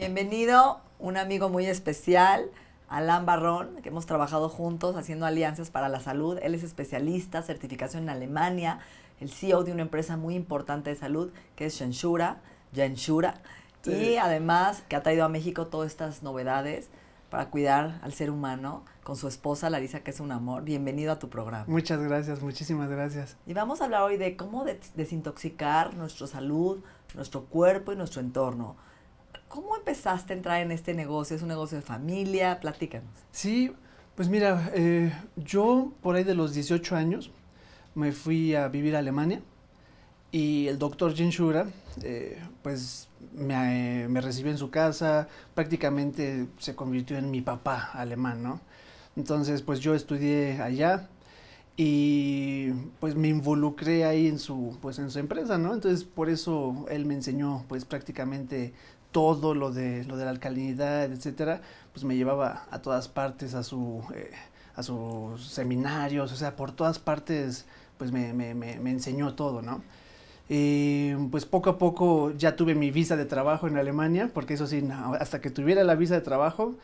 Bienvenido, un amigo muy especial, Alan Barrón, que hemos trabajado juntos haciendo alianzas para la salud. Él es especialista, certificación en Alemania, el CEO de una empresa muy importante de salud que es Shenshura, y además que ha traído a México todas estas novedades para cuidar al ser humano con su esposa Larisa, que es un amor. Bienvenido a tu programa. Muchas gracias, muchísimas gracias. Y vamos a hablar hoy de cómo desintoxicar nuestra salud, nuestro cuerpo y nuestro entorno. ¿Cómo empezaste a entrar en este negocio? ¿Es un negocio de familia? Platícanos. Sí, pues mira, eh, yo por ahí de los 18 años me fui a vivir a Alemania y el doctor Jinshura eh, pues me, eh, me, recibió en su casa, prácticamente se convirtió en mi papá alemán, ¿no? Entonces pues yo estudié allá y pues me involucré ahí en su, pues en su empresa, ¿no? Entonces por eso él me enseñó pues prácticamente todo lo de, lo de la alcalinidad, etcétera, pues me llevaba a todas partes, a su... Eh, a sus seminarios, o sea, por todas partes, pues me, me, me, enseñó todo, ¿no? Y pues poco a poco ya tuve mi visa de trabajo en Alemania, porque eso sí, hasta que tuviera la visa de trabajo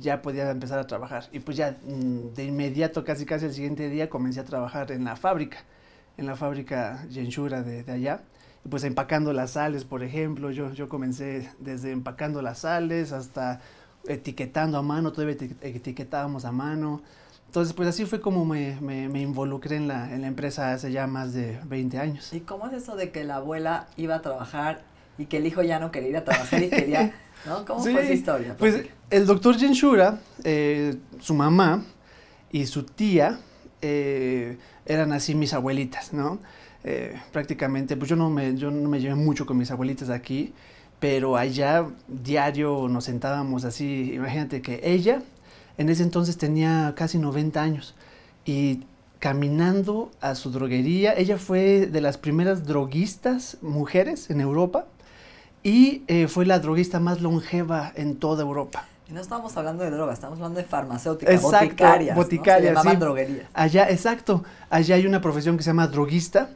ya podía empezar a trabajar. Y pues ya mm, de inmediato, casi casi el siguiente día, comencé a trabajar en la fábrica, en la fábrica Jenshura de, de allá pues empacando las sales, por ejemplo. Yo, yo comencé desde empacando las sales hasta etiquetando a mano, todavía etiquetábamos a mano. Entonces, pues así fue como me, me, involucré en la, en la, empresa hace ya más de 20 años. ¿Y cómo es eso de que la abuela iba a trabajar y que el hijo ya no quería ir a trabajar y quería... ¿Cómo fue esa historia? Pues el doctor Jenshura, eh, su mamá y su tía eh, eran así mis abuelitas, ¿no? Eh, prácticamente, pues yo no, me, yo no me llevé mucho con mis abuelitas aquí, pero allá diario nos sentábamos así, imagínate que ella en ese entonces tenía casi 90 años y caminando a su droguería, ella fue de las primeras droguistas mujeres en Europa y eh, fue la droguista más longeva en toda Europa. Y no estamos hablando de droga, estamos hablando de farmacéutica, exacto, boticaria, droguería. Allá, exacto. Allá hay una profesión que se llama droguista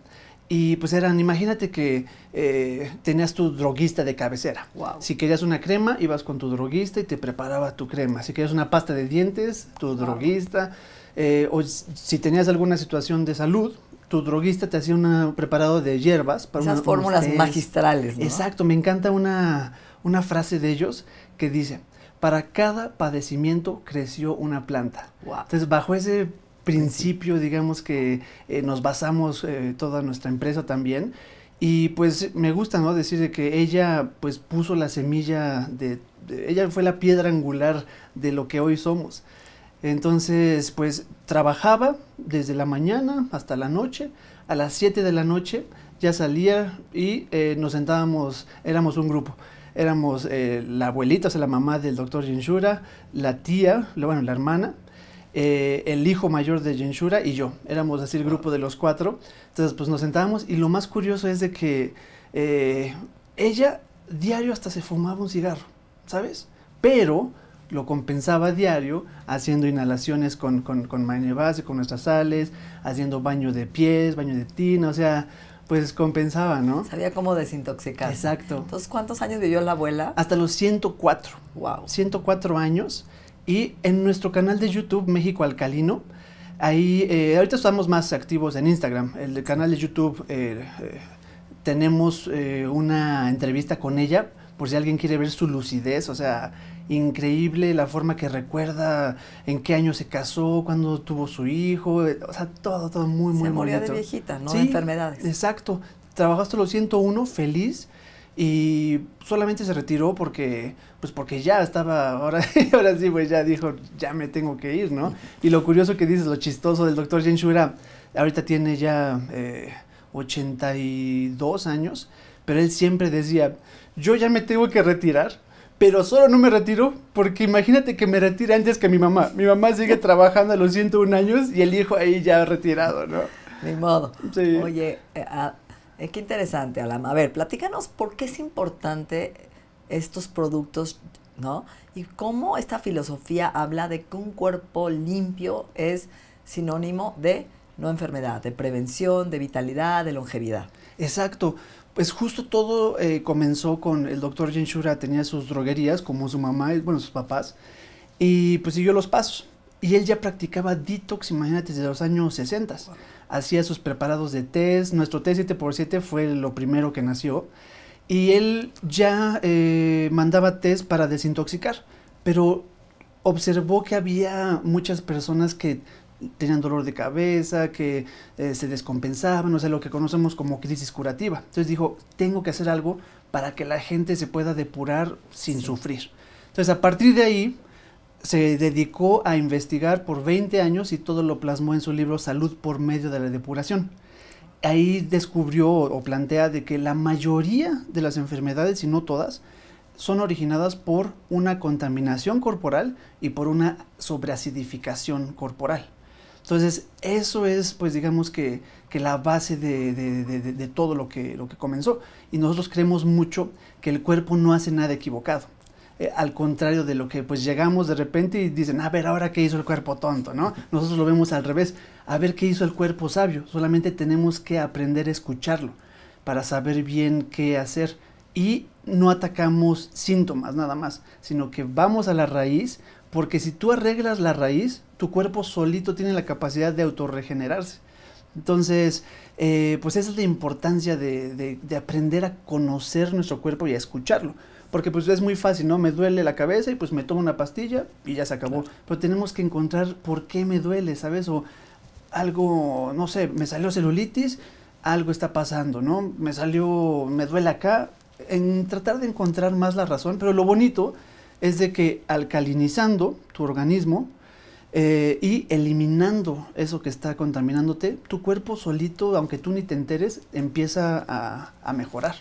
y pues eran, imagínate que eh, tenías tu droguista de cabecera. Si querías una crema, ibas con tu droguista y te preparaba tu crema. Si querías una pasta de dientes, tu droguista. Eh, o si tenías alguna situación de salud, tu droguista te hacía un preparado de hierbas. Para Esas fórmulas magistrales. ¿no? Exacto, me encanta una, una frase de ellos que dice, para cada padecimiento creció una planta. Entonces, bajo ese principio, digamos, que eh, nos basamos eh, toda nuestra empresa también. Y pues me gusta, ¿no? Decir de que ella pues puso la semilla de, ella fue la piedra angular de lo que hoy somos. Entonces, pues trabajaba desde la mañana hasta la noche. A las 7 de la noche ya salía y eh, nos sentábamos, éramos un grupo. Éramos la abuelita, o sea, la mamá del doctor Jinshura, la tía, bueno, la hermana, eh, el hijo mayor de Jenshura y yo. Éramos así el grupo de los cuatro. Entonces, pues nos sentábamos y lo más curioso es de que eh, ella diario hasta se fumaba un cigarro, ¿sabes? Pero lo compensaba diario haciendo inhalaciones con, con, con base, con nuestras sales, haciendo baño de pies, baño de tina, o sea, pues compensaba, ¿no? Sabía cómo desintoxicar. Exacto. Entonces, ¿cuántos años vivió la abuela? Hasta los 104. Wow. 104 años. Y en nuestro canal de YouTube México Alcalino, ahí eh, ahorita estamos más activos en Instagram. El canal de YouTube eh, eh, tenemos una entrevista con ella por si alguien quiere ver su lucidez, o sea, increíble la forma que recuerda en qué año se casó, cuándo tuvo su hijo, o sea, todo, todo muy, muy se de viejita, ¿no? enfermedades. Exacto. Trabajaste los 101, feliz y solamente se retiró porque pues porque ya estaba ahora ahora sí pues ya dijo ya me tengo que ir no y lo curioso que dices lo chistoso del doctor Shura ahorita tiene ya 82 eh, años pero él siempre decía yo ya me tengo que retirar pero solo no me retiro porque imagínate que me retire antes que mi mamá mi mamá sigue trabajando a los 101 años y el hijo ahí ya retirado no ni modo sí. oye eh, a ah, eh, qué interesante, Alama. A ver, platícanos por qué es importante estos productos, ¿no? Y cómo esta filosofía habla de que un cuerpo limpio es sinónimo de no enfermedad, de prevención, de vitalidad, de longevidad. Exacto. Pues justo todo eh, comenzó con el doctor Jenshura, tenía sus droguerías, como su mamá, bueno, sus papás, y pues siguió los pasos. Y él ya practicaba detox, imagínate, desde los años 60. Hacía sus preparados de test. Nuestro test 7x7 fue lo primero que nació. Y él ya eh, mandaba test para desintoxicar. Pero observó que había muchas personas que tenían dolor de cabeza, que eh, se descompensaban, o sea, lo que conocemos como crisis curativa. Entonces dijo, tengo que hacer algo para que la gente se pueda depurar sin sufrir. Entonces, a partir de ahí, se dedicó a investigar por 20 años y todo lo plasmó en su libro Salud por medio de la depuración. Ahí descubrió o plantea de que la mayoría de las enfermedades, si no todas, son originadas por una contaminación corporal y por una sobreacidificación corporal. Entonces, eso es, pues digamos que, la base de, de, todo lo que, lo que comenzó. Y nosotros creemos mucho que el cuerpo no hace nada equivocado eh, al contrario de lo que pues llegamos de repente y dicen, a ver, ahora qué hizo el cuerpo tonto, ¿no? Nosotros lo vemos al revés, a ver qué hizo el cuerpo sabio, solamente tenemos que aprender a escucharlo para saber bien qué hacer y no atacamos síntomas nada más, sino que vamos a la raíz, porque si tú arreglas la raíz, tu cuerpo solito tiene la capacidad de autorregenerarse. Entonces, eh, pues esa es la importancia de aprender a conocer nuestro cuerpo y a escucharlo porque pues es muy fácil, ¿no? Me duele la cabeza y pues me tomo una pastilla y ya se acabó. Pero tenemos que encontrar por qué me duele, ¿sabes? O algo, no sé, me salió celulitis, algo está pasando, ¿no? Me salió, me duele acá, en tratar de encontrar más la razón, pero lo bonito es de que alcalinizando tu organismo eh, y eliminando eso que está contaminándote, tu cuerpo solito, aunque tú ni te enteres, empieza a mejorar.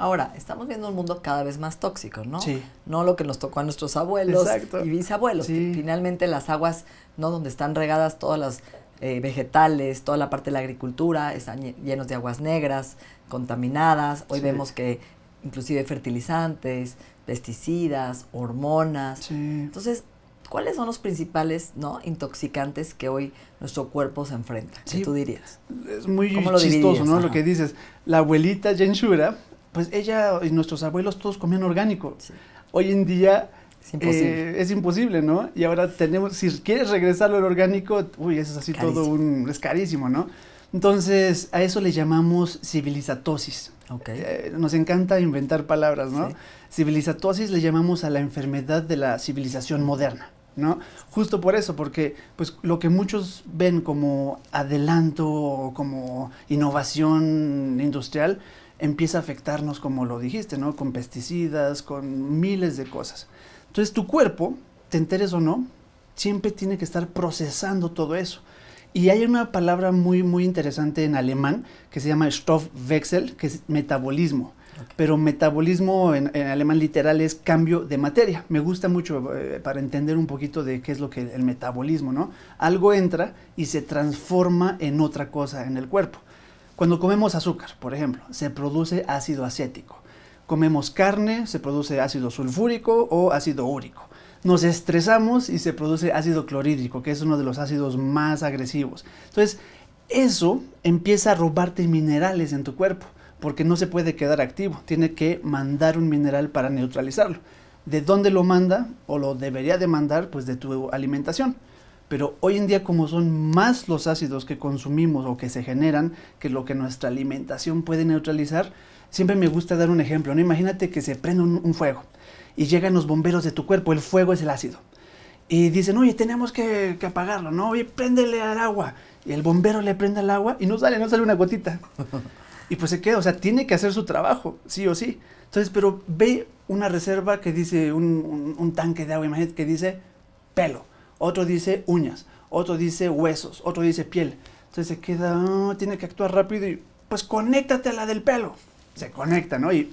Ahora, estamos viendo un mundo cada vez más tóxico, ¿no? Sí. No lo que nos tocó a nuestros abuelos y bisabuelos. Finalmente las aguas, ¿no? Donde están regadas todas las eh, vegetales, toda la parte de la agricultura, están llenos de aguas negras, contaminadas. Hoy vemos que inclusive fertilizantes, pesticidas, hormonas. Entonces, ¿cuáles son los principales ¿no? intoxicantes que hoy nuestro cuerpo se enfrenta? ¿Qué tú dirías? Es muy chistoso, ¿no? Lo que dices. La abuelita Jenshura pues ella y nuestros abuelos todos comían orgánico. Hoy en día eh, es imposible. ¿no? Y ahora tenemos, si quieres regresarlo al orgánico, uy, eso es así todo un, es carísimo, ¿no? Entonces, a eso le llamamos civilizatosis. Okay. Eh, nos encanta inventar palabras, ¿no? Civilizatosis le llamamos a la enfermedad de la civilización moderna. ¿no? Justo por eso, porque pues lo que muchos ven como adelanto o como innovación industrial, empieza a afectarnos, como lo dijiste, ¿no? Con pesticidas, con miles de cosas. Entonces tu cuerpo, te enteres o no, siempre tiene que estar procesando todo eso. Y hay una palabra muy, muy interesante en alemán que se llama Stoffwechsel, que es metabolismo. Pero metabolismo en, alemán literal es cambio de materia. Me gusta mucho eh, para entender un poquito de qué es lo que el metabolismo, ¿no? Algo entra y se transforma en otra cosa en el cuerpo. Cuando comemos azúcar, por ejemplo, se produce ácido acético. Comemos carne, se produce ácido sulfúrico o ácido úrico. Nos estresamos y se produce ácido clorhídrico, que es uno de los ácidos más agresivos. Entonces, eso empieza a robarte minerales en tu cuerpo, porque no se puede quedar activo, tiene que mandar un mineral para neutralizarlo. ¿De dónde lo manda o lo debería de mandar? Pues de tu alimentación pero hoy en día como son más los ácidos que consumimos o que se generan que lo que nuestra alimentación puede neutralizar, siempre me gusta dar un ejemplo. ¿no? Imagínate que se prende un, fuego y llegan los bomberos de tu cuerpo, el fuego es el ácido. Y dicen, oye, tenemos que, apagarlo, ¿no? Oye, préndele al agua. Y el bombero le prende al agua y no sale, no sale una gotita. y pues se queda, o sea, tiene que hacer su trabajo, sí o sí. Entonces, pero ve una reserva que dice un tanque de agua, imagínate, que dice pelo otro dice uñas, otro dice huesos, otro dice piel. Entonces se queda, ah, tiene que actuar rápido y pues conéctate a la del pelo. Se conecta, ¿no? Y,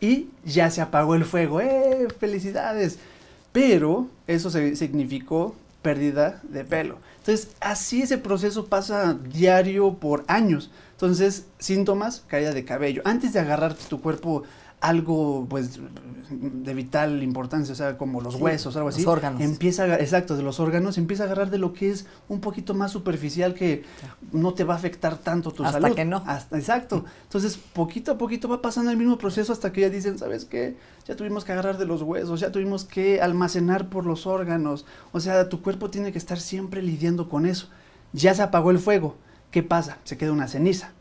y ya se apagó el fuego. ¡Eh! ¡Felicidades! Pero eso significó pérdida de pelo. Entonces, así ese proceso pasa diario por años. Entonces, síntomas, caída de cabello. Antes de agarrarte tu cuerpo algo pues de vital importancia, o sea, como los huesos, algo así. Los órganos. Empieza exacto, de los órganos, empieza a agarrar de lo que es un poquito más superficial que no te va a afectar tanto tu salud. que no. exacto. Entonces, poquito a poquito va pasando el mismo proceso hasta que ya dicen, ¿sabes qué? Ya tuvimos que agarrar de los huesos, ya tuvimos que almacenar por los órganos. O sea, tu cuerpo tiene que estar siempre lidiando con eso. Ya se apagó el fuego. ¿Qué pasa? Se queda una ceniza.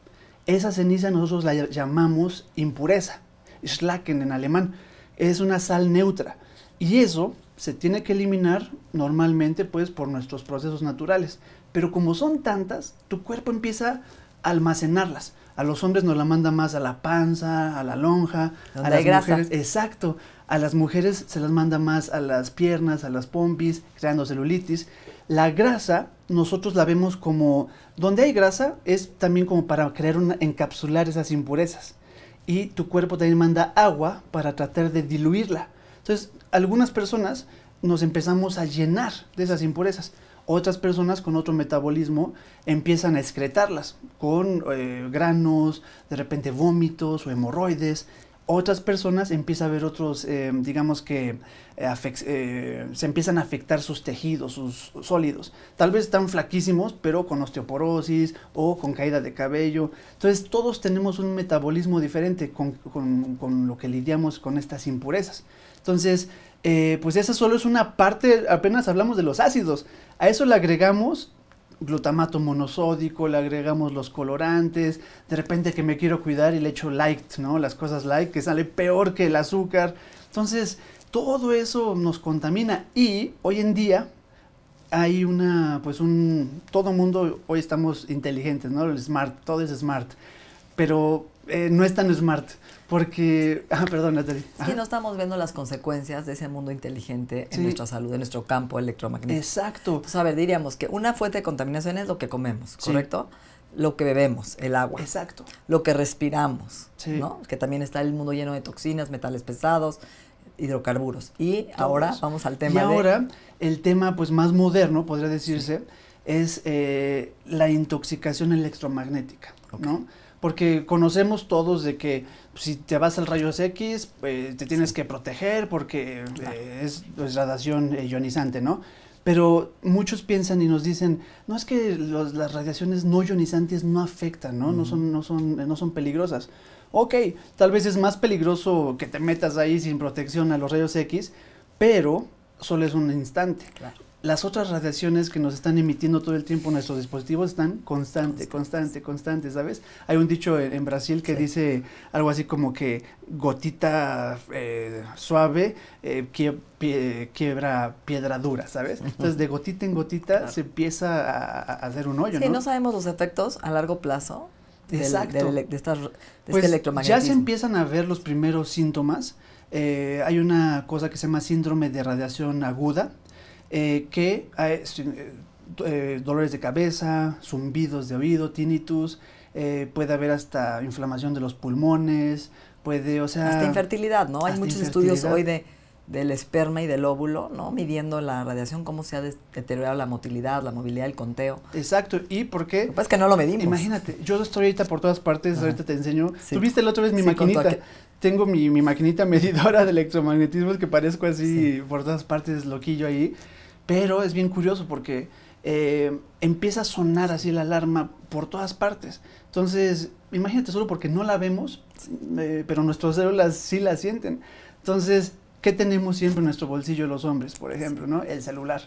Esa ceniza nosotros la llamamos impureza. Schlacken en alemán, es una sal neutra. Y eso se tiene que eliminar normalmente pues por nuestros procesos naturales. Pero como son tantas, tu cuerpo empieza a almacenarlas. A los hombres nos la manda más a la panza, a la lonja, a las grasa. mujeres. Exacto. A las mujeres se las manda más a las piernas, a las pompis, creando celulitis. La grasa nosotros la vemos como donde hay grasa es también como para crear encapsular esas impurezas y tu cuerpo también manda agua para tratar de diluirla. Entonces, algunas personas nos empezamos a llenar de esas impurezas. Otras personas con otro metabolismo empiezan a excretarlas con eh, granos, de repente vómitos o hemorroides, otras personas empieza a ver otros, eh, digamos que eh, eh, se empiezan a afectar sus tejidos, sus sólidos. Tal vez están flaquísimos, pero con osteoporosis o con caída de cabello. Entonces todos tenemos un metabolismo diferente con, lo que lidiamos con estas impurezas. Entonces, pues esa solo es una parte, apenas hablamos de los ácidos. A eso le agregamos glutamato monosódico, le agregamos los colorantes, de repente que me quiero cuidar y le echo light, ¿no? Las cosas light que sale peor que el azúcar. Entonces, todo eso nos contamina y hoy en día hay una, pues un, todo mundo, hoy estamos inteligentes, ¿no? El smart, todo es smart pero eh, no es tan smart. Porque, ah, perdón, Natalie. no estamos viendo las consecuencias de ese mundo inteligente en nuestra salud, en nuestro campo electromagnético. Exacto. a ver, diríamos que una fuente de contaminación es lo que comemos, ¿correcto? Lo que bebemos, el agua. Exacto. Lo que respiramos, ¿no? Que también está el mundo lleno de toxinas, metales pesados, hidrocarburos. Y ahora vamos al tema y ahora, el tema pues más moderno, podría decirse, es eh, la intoxicación electromagnética, ¿no? porque conocemos todos de que pues, si te vas al rayos X, pues, te tienes que proteger porque eh, es, pues, radiación ionizante, ¿no? Pero muchos piensan y nos dicen, no es que las radiaciones no ionizantes no afectan, ¿no? no, son, no, son, no son peligrosas. Ok, tal vez es más peligroso que te metas ahí sin protección a los rayos X, pero solo es un instante. Claro las otras radiaciones que nos están emitiendo todo el tiempo nuestros dispositivos están constante, constante, constante, ¿sabes? Hay un dicho en, Brasil que dice algo así como que gotita eh, suave eh, quiebra piedra dura, ¿sabes? Entonces de gotita en gotita se empieza a, hacer un hoyo, sí, ¿no? sabemos los efectos a largo plazo de, Exacto. de, este pues Ya se empiezan a ver los primeros síntomas. Eh, hay una cosa que se llama síndrome de radiación aguda, eh, que hay eh, eh, dolores de cabeza, zumbidos de oído, tinnitus, puede haber hasta inflamación de los pulmones, puede, o sea... Hasta infertilidad, ¿no? Hay muchos estudios hoy de del esperma y del óvulo, ¿no? Midiendo la radiación, cómo se ha deteriorado la motilidad, la movilidad, el conteo. Exacto, y por qué... que no lo medimos. Imagínate, yo estoy ahorita por todas partes, ahorita te enseño. Tuviste la otra vez mi maquinita. Tengo mi, mi, maquinita medidora de electromagnetismo que parezco así por todas partes, loquillo ahí. Pero es bien curioso porque eh, empieza a sonar así la alarma por todas partes. Entonces, imagínate solo porque no la vemos, eh, pero nuestras células sí la sienten. Entonces, ¿qué tenemos siempre en nuestro bolsillo los hombres, por ejemplo? ¿no? El celular.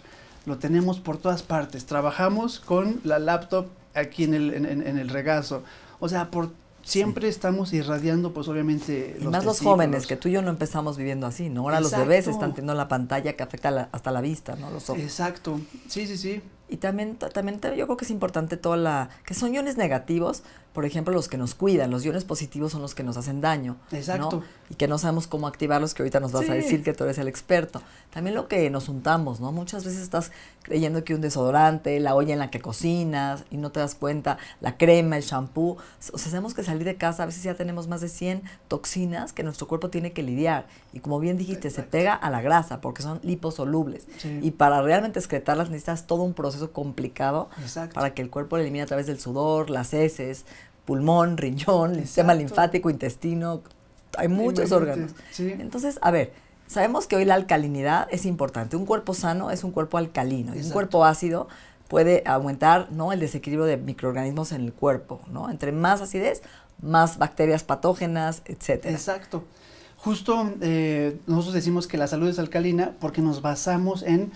Lo tenemos por todas partes. Trabajamos con la laptop aquí en el, el regazo. O sea, por siempre estamos irradiando, pues obviamente. Y más los jóvenes, que tú y yo no empezamos viviendo así, ¿no? Ahora los bebés están teniendo la pantalla que afecta hasta la vista, ¿no? Los ojos. Exacto, sí, sí, sí. Y también, también yo creo que es importante toda la... que son iones negativos, por ejemplo, los que nos cuidan, los iones positivos son los que nos hacen daño. Exacto. Y que no sabemos cómo activarlos, que ahorita nos vas a decir que tú eres el experto. También lo que nos untamos, ¿no? Muchas veces estás creyendo que un desodorante, la olla en la que cocinas y no te das cuenta, la crema, el shampoo, o sea, sabemos que salimos de casa a veces ya tenemos más de 100 toxinas que nuestro cuerpo tiene que lidiar. Y como bien dijiste, se pega a la grasa porque son liposolubles. Y para realmente excretarlas necesitas todo un proceso complicado para que el cuerpo elimine a través del sudor, las heces, pulmón, riñón, sistema linfático, intestino. Hay muchos órganos. Entonces, a ver, sabemos que hoy la alcalinidad es importante. Un cuerpo sano es un cuerpo alcalino. Y un cuerpo ácido puede aumentar ¿no? el desequilibrio de microorganismos en el cuerpo. ¿no? Entre más acidez, más bacterias patógenas, etcétera. Exacto. Justo eh, nosotros decimos que la salud es alcalina porque nos basamos en,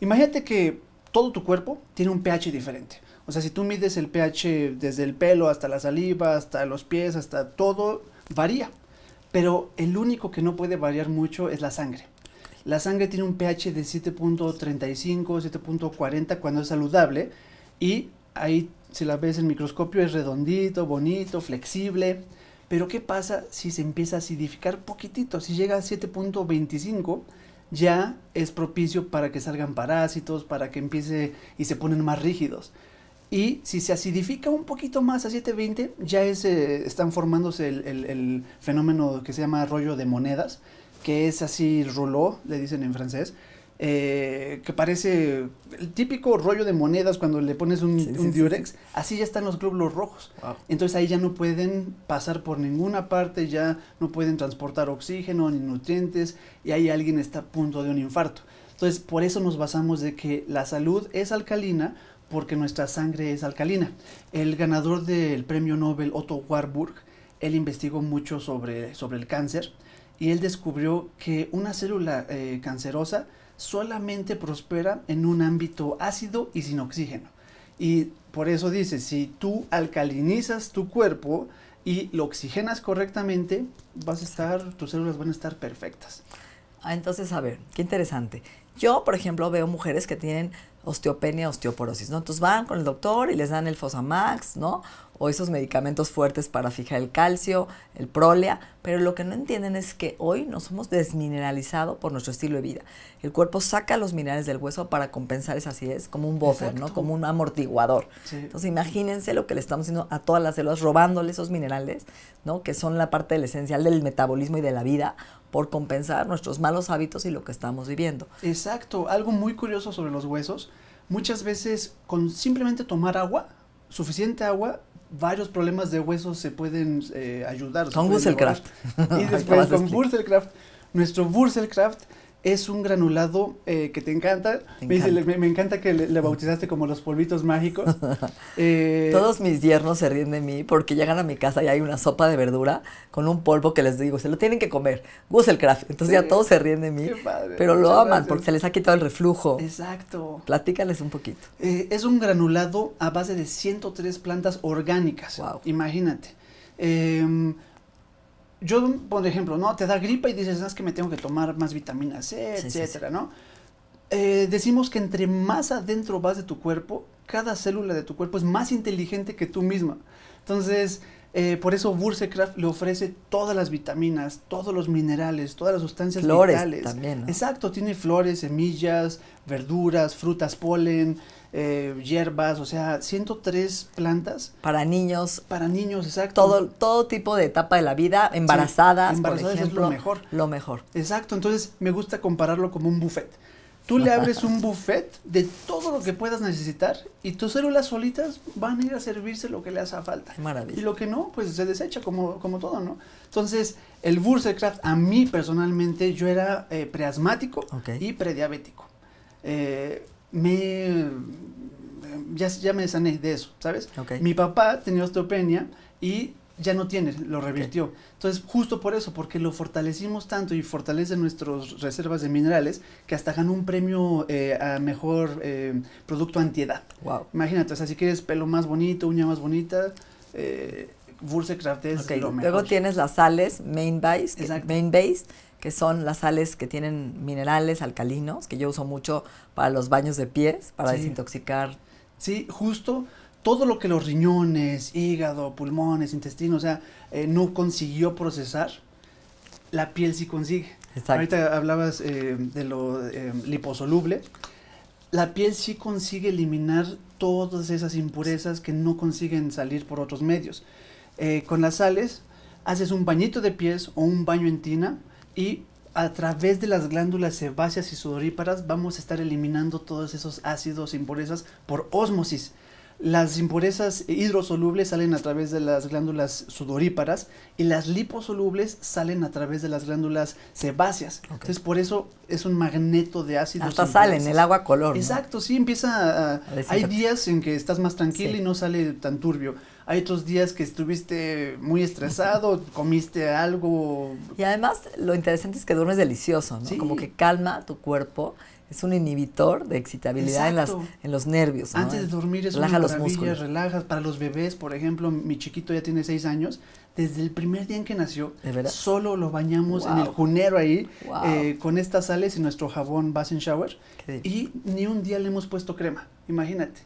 imagínate que todo tu cuerpo tiene un pH diferente. O sea, si tú mides el pH desde el pelo hasta la saliva, hasta los pies, hasta todo, varía. Pero el único que no puede variar mucho es la sangre. La sangre tiene un pH de 7.35, 7.40 cuando es saludable y ahí si la ves en microscopio es redondito, bonito, flexible. Pero ¿qué pasa si se empieza a acidificar poquitito? Si llega a 7.25 ya es propicio para que salgan parásitos, para que empiece y se ponen más rígidos. Y si se acidifica un poquito más a 720, ya es, eh, están formándose el, fenómeno que se llama rollo de monedas, que es así rouleau, le dicen en francés, eh, que parece el típico rollo de monedas cuando le pones un, diurex, así ya están los glóbulos rojos. Entonces ahí ya no pueden pasar por ninguna parte, ya no pueden transportar oxígeno ni nutrientes y ahí alguien está a punto de un infarto. Entonces por eso nos basamos de que la salud es alcalina porque nuestra sangre es alcalina. El ganador del premio Nobel Otto Warburg, él investigó mucho sobre, sobre el cáncer y él descubrió que una célula eh, cancerosa solamente prospera en un ámbito ácido y sin oxígeno. Y por eso dice, si tú alcalinizas tu cuerpo y lo oxigenas correctamente, vas a estar, tus células van a estar perfectas. Ah, entonces, a ver, qué interesante. Yo, por ejemplo, veo mujeres que tienen osteopenia, osteoporosis, ¿no? Entonces van con el doctor y les dan el Fosamax, ¿no? o esos medicamentos fuertes para fijar el calcio, el prolea, pero lo que no entienden es que hoy nos hemos desmineralizado por nuestro estilo de vida. El cuerpo saca los minerales del hueso para compensar esa acidez, como un buffer, ¿no? Como un amortiguador. Entonces imagínense lo que le estamos haciendo a todas las células, robándole esos minerales, ¿no? Que son la parte del esencial del metabolismo y de la vida por compensar nuestros malos hábitos y lo que estamos viviendo. Exacto, algo muy curioso sobre los huesos, muchas veces con simplemente tomar agua, suficiente agua, varios problemas de huesos se pueden eh, ayudar. Con Wurzelcraft. Y después con Wurzelcraft, Nuestro Wurzelcraft es un granulado eh, que te encanta. me, encanta. que le, bautizaste como los polvitos mágicos. Eh, todos mis yernos se ríen de mí porque llegan a mi casa y hay una sopa de verdura con un polvo que les digo, se lo tienen que comer. Craft. Entonces ya todos se ríen de mí, pero lo aman porque se les ha quitado el reflujo. Exacto. Platícales un poquito. Eh, es un granulado a base de 103 plantas orgánicas. Wow. Imagínate. Em, yo, por ejemplo, ¿no? Te da gripa y dices, ¿sabes que me tengo que tomar más vitamina C, etcétera, ¿no? Eh, decimos que entre más adentro vas de tu cuerpo, cada célula de tu cuerpo es más inteligente que tú misma. Entonces, eh, por eso Bursecraft le ofrece todas las vitaminas, todos los minerales, todas las sustancias flores también. Exacto, tiene flores, semillas, verduras, frutas, polen, eh, hierbas, o sea, 103 plantas. Para niños. Para niños, exacto. Todo, todo tipo de etapa de la vida, embarazadas, embarazadas es lo mejor. Lo mejor. Exacto, entonces me gusta compararlo como un buffet. Tú le abres un buffet de todo lo que puedas necesitar y tus células solitas van a ir a servirse lo que le hace falta. Y lo que no, pues se desecha como, como todo, ¿no? Entonces, el Burserkraft, a mí personalmente, yo era eh, preasmático y prediabético. Eh, me, ya, ya me sané de eso, ¿sabes? Mi papá tenía osteopenia y ya no tiene, lo revirtió. Entonces, justo por eso, porque lo fortalecimos tanto y fortalece nuestras reservas de minerales, que hasta ganó un premio eh, a mejor eh, producto antiedad. Wow. Imagínate, o sea, si quieres pelo más bonito, uña más bonita, eh, es lo mejor. Luego tienes las sales, main base, main base que son las sales que tienen minerales alcalinos, que yo uso mucho para los baños de pies, para desintoxicar. Sí, justo todo lo que los riñones, hígado, pulmones, intestino, o sea, eh, no consiguió procesar, la piel sí consigue. Exacto. Ahorita hablabas eh, de lo eh, liposoluble. La piel sí consigue eliminar todas esas impurezas que no consiguen salir por otros medios. con las sales, haces un bañito de pies o un baño en tina y a través de las glándulas sebáceas y sudoríparas vamos a estar eliminando todos esos ácidos e impurezas por ósmosis. Las impurezas hidrosolubles salen a través de las glándulas sudoríparas y las liposolubles salen a través de las glándulas sebáceas. Entonces, por eso es un magneto de ácidos. E Hasta salen, el agua color. Exacto, sí, empieza Hay días en que estás más tranquilo y no sale tan turbio hay otros días que estuviste muy estresado, comiste algo. Y además lo interesante es que duermes delicioso, ¿no? Como que calma tu cuerpo. Es un inhibidor de excitabilidad en, las, los nervios. Antes de dormir es una los músculos. relajas. Para los bebés, por ejemplo, mi chiquito ya tiene seis años. Desde el primer día en que nació, solo lo bañamos en el junero ahí, eh, con estas sales y nuestro jabón basin shower. Y ni un día le hemos puesto crema, imagínate.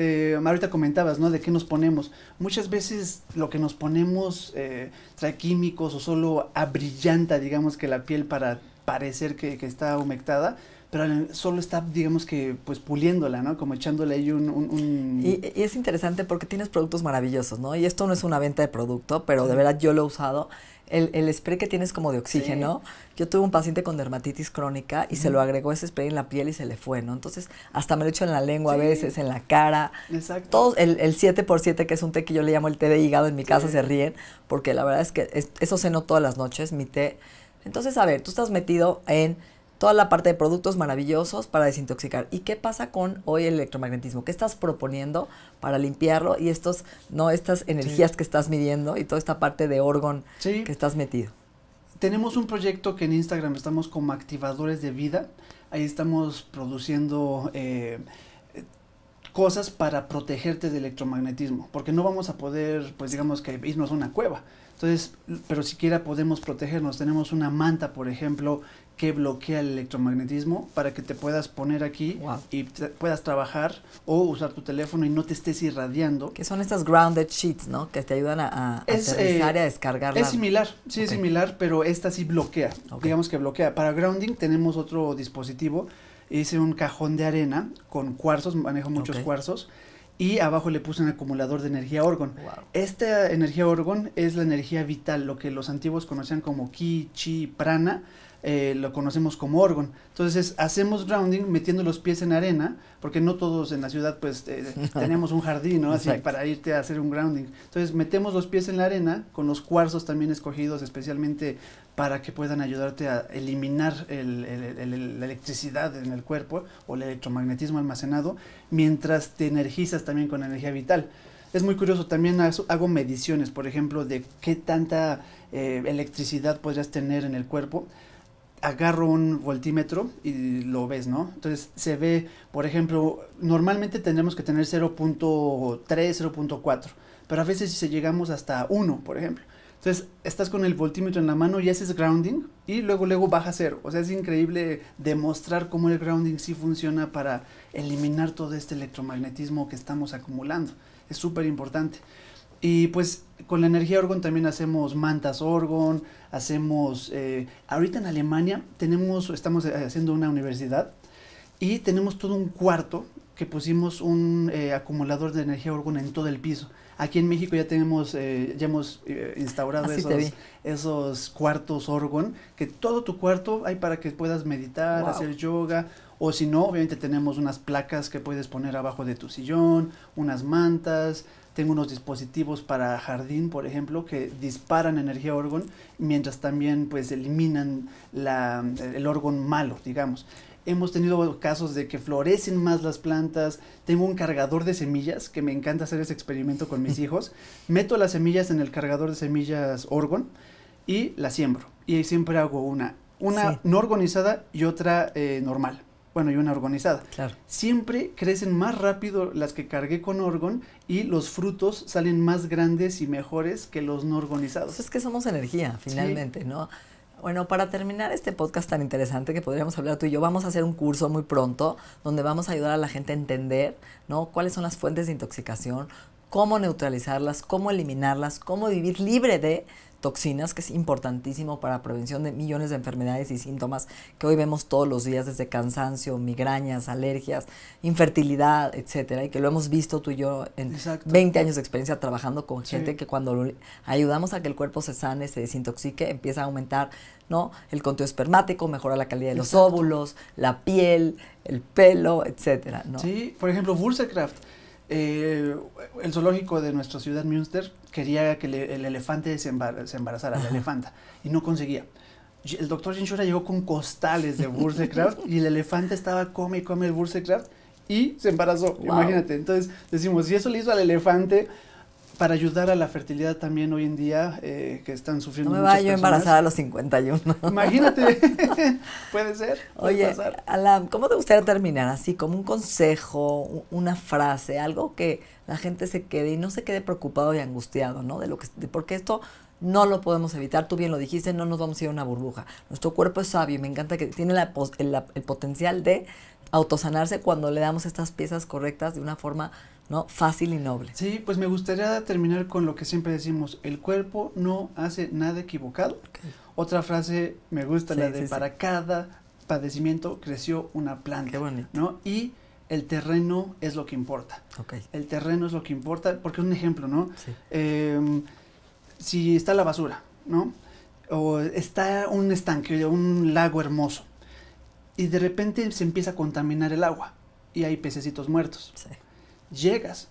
Eh, ahorita comentabas, ¿no? De qué nos ponemos. Muchas veces lo que nos ponemos eh, trae químicos o solo abrillanta, digamos, que la piel para parecer que, que está humectada, pero solo está, digamos que, pues puliéndola, ¿no? Como echándole ahí un... Y, y, es interesante porque tienes productos maravillosos, ¿no? Y esto no es una venta de producto, pero de verdad yo lo he usado el, spray que tienes como de oxígeno. Yo tuve un paciente con dermatitis crónica y se lo agregó ese spray en la piel y se le fue, ¿no? Entonces, hasta me lo hecho en la lengua a veces, en la cara. Exacto. el, el, 7x7, que es un té que yo le llamo el té de hígado, en mi casa se ríen, porque la verdad es que eso eso ceno todas las noches, mi té. Entonces, a ver, tú estás metido en toda la parte de productos maravillosos para desintoxicar. ¿Y qué pasa con hoy el electromagnetismo? ¿Qué estás proponiendo para limpiarlo y estos, no, estas energías que estás midiendo y toda esta parte de orgón que estás metido? Tenemos un proyecto que en Instagram estamos como activadores de vida. Ahí estamos produciendo eh, cosas para protegerte del electromagnetismo, porque no vamos a poder, pues digamos que irnos a una cueva. Entonces, pero siquiera podemos protegernos. Tenemos una manta, por ejemplo, que bloquea el electromagnetismo para que te puedas poner aquí y puedas trabajar o usar tu teléfono y no te estés irradiando. Que son estas grounded sheets, ¿no? Que te ayudan a, a es, aterrizar eh, descargar. Es similar, sí es similar, pero esta sí bloquea, digamos que bloquea. Para grounding tenemos otro dispositivo, hice un cajón de arena con cuarzos, manejo muchos cuarzos y abajo le puse un acumulador de energía órgón. Esta energía orgón es la energía vital, lo que los antiguos conocían como ki, chi, prana, eh, lo conocemos como Orgon. Entonces hacemos grounding metiendo los pies en arena, porque no todos en la ciudad pues eh, tenemos un jardín, para irte a hacer un grounding. Entonces metemos los pies en la arena con los cuarzos también escogidos especialmente para que puedan ayudarte a eliminar la electricidad en el cuerpo o el electromagnetismo almacenado, mientras te energizas también con energía vital es muy curioso, también hago mediciones, por ejemplo, de qué tanta eh, electricidad podrías tener en el cuerpo agarro un voltímetro y lo ves, ¿no? Entonces se ve, por ejemplo, normalmente tendremos que tener 0.3, 0.4, pero a veces si llegamos hasta 1, por ejemplo. Entonces estás con el voltímetro en la mano y haces grounding y luego luego baja a cero. O sea, es increíble demostrar cómo el grounding sí funciona para eliminar todo este electromagnetismo que estamos acumulando. Es súper importante. Y pues con la energía Orgon también hacemos mantas Orgon, hacemos... Eh, ahorita en Alemania tenemos, estamos eh, haciendo una universidad y tenemos todo un cuarto que pusimos un eh, acumulador de energía Orgon en todo el piso. Aquí en México ya tenemos, ya hemos instaurado esos, cuartos Orgon, que todo tu cuarto hay para que puedas meditar, hacer yoga, o si no, obviamente tenemos unas placas que puedes poner abajo de tu sillón, unas mantas, tengo unos dispositivos para jardín, por ejemplo, que disparan energía orgon, mientras también pues eliminan el órgano malo, digamos. Hemos tenido casos de que florecen más las plantas. Tengo un cargador de semillas, que me encanta hacer ese experimento con mis hijos. Meto las semillas en el cargador de semillas orgon y las siembro. Y siempre hago una, una no organizada y otra eh, normal bueno, y una organizada. Claro. Siempre crecen más rápido las que cargué con orgon y los frutos salen más grandes y mejores que los no organizados. Pues es que somos energía, finalmente, ¿no? Bueno, para terminar este podcast tan interesante que podríamos hablar tú y yo, vamos a hacer un curso muy pronto donde vamos a ayudar a la gente a entender, ¿no? Cuáles son las fuentes de intoxicación, cómo neutralizarlas, cómo eliminarlas, cómo vivir libre de toxinas, que es importantísimo para la prevención de millones de enfermedades y síntomas que hoy vemos todos los días, desde cansancio, migrañas, alergias, infertilidad, etcétera, y que lo hemos visto tú y yo en 20 años de experiencia trabajando con gente que cuando ayudamos a que el cuerpo se sane, se desintoxique, empieza a aumentar ¿no? el conteo espermático, mejora la calidad de los óvulos, la piel, el pelo, etcétera. Sí, por ejemplo, Wurzelkraft eh, el zoológico de nuestra ciudad Münster quería que el elefante se, embarazara, la elefanta, y no conseguía. El doctor Jinshura llegó con costales de Bursecraft y el elefante estaba come y come el Bursecraft y se embarazó, imagínate. Entonces decimos, si eso le hizo al elefante, para ayudar a la fertilidad también hoy en día eh, que están sufriendo. No me vaya yo embarazada a los 51. Imagínate, puede ser. Oye, ¿cómo te gustaría terminar? Así como un consejo, una frase, algo que la gente se quede y no se quede preocupado y angustiado, ¿no? De lo que, porque esto no lo podemos evitar. Tú bien lo dijiste, no nos vamos a ir a una burbuja. Nuestro cuerpo es sabio y me encanta que tiene el, el potencial de autosanarse cuando le damos estas piezas correctas de una forma ¿no? Fácil y noble. Sí, pues me gustaría terminar con lo que siempre decimos, el cuerpo no hace nada equivocado. Otra frase me gusta, la de para cada padecimiento creció una planta. ¿no? Y el terreno es lo que importa. El terreno es lo que importa, porque es un ejemplo, ¿no? Em, si está la basura, ¿no? O está un estanque, un lago hermoso, y de repente se empieza a contaminar el agua, y hay pececitos muertos. Sí llegas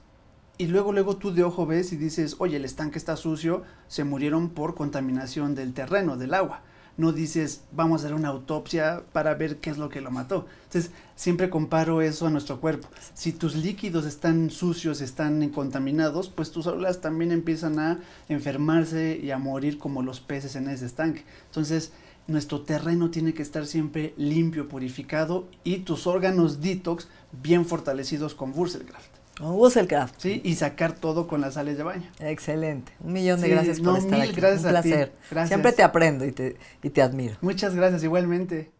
y luego luego tú de ojo ves y dices, oye, el estanque está sucio, se murieron por contaminación del terreno, del agua. No dices, vamos a hacer una autopsia para ver qué es lo que lo mató. Entonces, siempre comparo eso a nuestro cuerpo. Si tus líquidos están sucios, están contaminados, pues tus células también empiezan a enfermarse y a morir como los peces en ese estanque. Entonces, nuestro terreno tiene que estar siempre limpio, purificado y tus órganos detox bien fortalecidos con Wurzelkraft gusto el craft. Sí, y sacar todo con las sales de baño. Excelente. Un millón de gracias por estar aquí. Gracias Un placer. Gracias. Siempre te aprendo y te, y te admiro. Muchas gracias, igualmente.